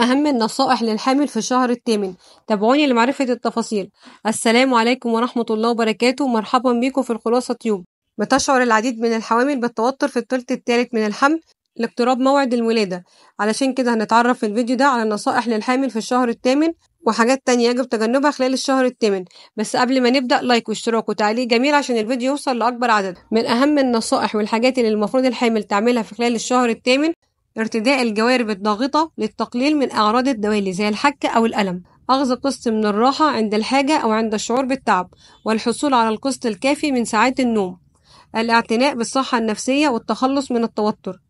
أهم النصائح للحامل في الشهر الثامن تابعوني لمعرفة التفاصيل السلام عليكم ورحمة الله وبركاته مرحبا بكم في الخلاصة يوم بتشعر العديد من الحوامل بالتوتر في الثلث الثالث من الحمل لاقتراب موعد الولادة علشان كده هنتعرف في الفيديو ده على النصائح للحامل في الشهر الثامن وحاجات تانية يجب تجنبها خلال الشهر الثامن بس قبل ما نبدأ لايك واشتراك وتعليق جميل عشان الفيديو يوصل لأكبر عدد من أهم النصائح والحاجات اللي المفروض الحامل تعملها في خلال الشهر الثامن ارتداء الجوارب الضاغطة للتقليل من أعراض الدوالي زي الحكة أو الألم أخذ قسط من الراحة عند الحاجة أو عند الشعور بالتعب والحصول على القسط الكافي من ساعات النوم الاعتناء بالصحة النفسية والتخلص من التوتر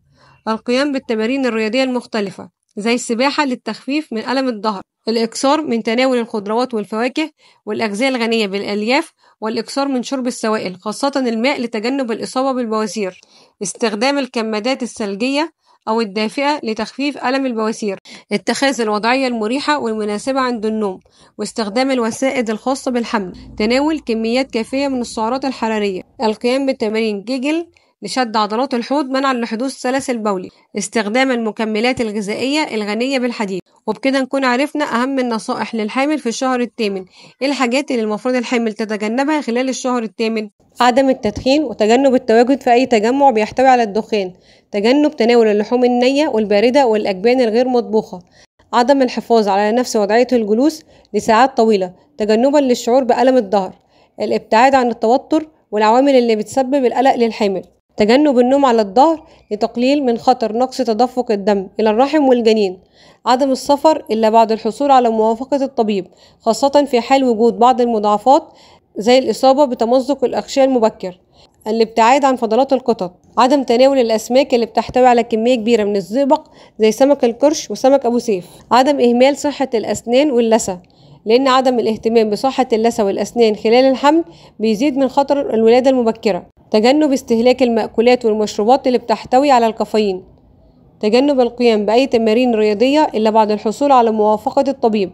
القيام بالتمارين الرياضية المختلفة زي السباحة للتخفيف من ألم الظهر الإكثار من تناول الخضروات والفواكه والأغذية الغنية بالألياف والإكثار من شرب السوائل خاصة الماء لتجنب الإصابة بالبواسير استخدام الكمادات الثلجية أو الدافئة لتخفيف ألم البواسير اتخاذ الوضعية المريحة والمناسبة عند النوم واستخدام الوسائد الخاصة بالحمل تناول كميات كافية من السعرات الحرارية القيام بتمارين جيجل لشد عضلات الحوض منعا لحدوث سلس البولي استخدام المكملات الغذائية الغنية بالحديد وبكده نكون عرفنا أهم النصائح للحامل في الشهر الثامن إيه الحاجات اللي المفروض الحامل تتجنبها خلال الشهر الثامن عدم التدخين وتجنب التواجد في أي تجمع بيحتوي على الدخان تجنب تناول اللحوم النية والباردة والأجبان الغير مطبوخة عدم الحفاظ على نفس وضعية الجلوس لساعات طويلة تجنبا للشعور بألم الظهر الابتعاد عن التوتر والعوامل اللي بتسبب القلق للحامل تجنب النوم على الظهر لتقليل من خطر نقص تدفق الدم إلى الرحم والجنين عدم السفر إلا بعد الحصول على موافقة الطبيب خاصة في حال وجود بعض المضاعفات زي الإصابة بتمزق الأغشية المبكر الابتعاد عن فضلات القطط عدم تناول الأسماك اللي بتحتوي على كمية كبيرة من الزئبق زي سمك القرش وسمك أبو سيف عدم إهمال صحة الأسنان واللثة لأن عدم الاهتمام بصحة اللثة والأسنان خلال الحمل بيزيد من خطر الولادة المبكرة تجنب استهلاك المأكولات والمشروبات اللي بتحتوي على الكافيين تجنب القيام بأي تمارين رياضية إلا بعد الحصول على موافقة الطبيب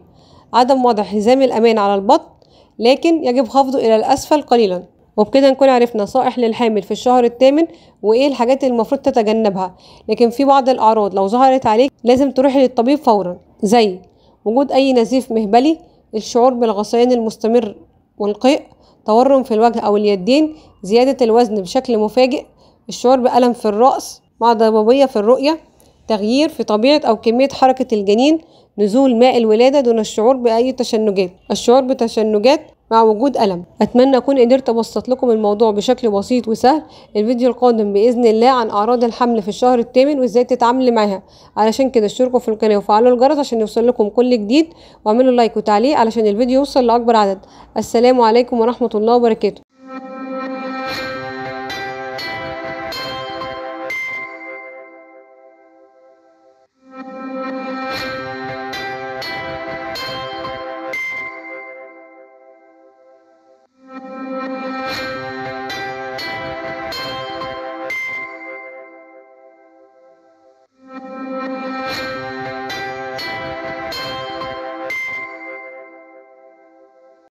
عدم وضع حزام الأمان على البط لكن يجب خفضه إلى الأسفل قليلا وبكده نكون عرفنا نصائح للحامل في الشهر الثامن وإيه الحاجات اللي المفروض تتجنبها لكن في بعض الأعراض لو ظهرت عليك لازم تروحي للطبيب فورا زي وجود أي نزيف مهبلي الشعور بالغثيان المستمر والقيء تورم في الوجه أو اليدين زيادة الوزن بشكل مفاجئ الشعور بألم في الرأس مع ضبابية في الرؤية تغيير في طبيعة أو كمية حركة الجنين نزول ماء الولادة دون الشعور بأي تشنجات الشعور بتشنجات مع وجود ألم أتمنى أكون قدرت أبسط لكم الموضوع بشكل بسيط وسهل الفيديو القادم بإذن الله عن أعراض الحمل في الشهر الثامن وإزاي تتعاملي معاها علشان كده اشتركوا في القناة وفعلوا الجرس عشان يوصل لكم كل جديد واعملوا لايك وتعليق علشان الفيديو يوصل لأكبر عدد السلام عليكم ورحمة الله وبركاته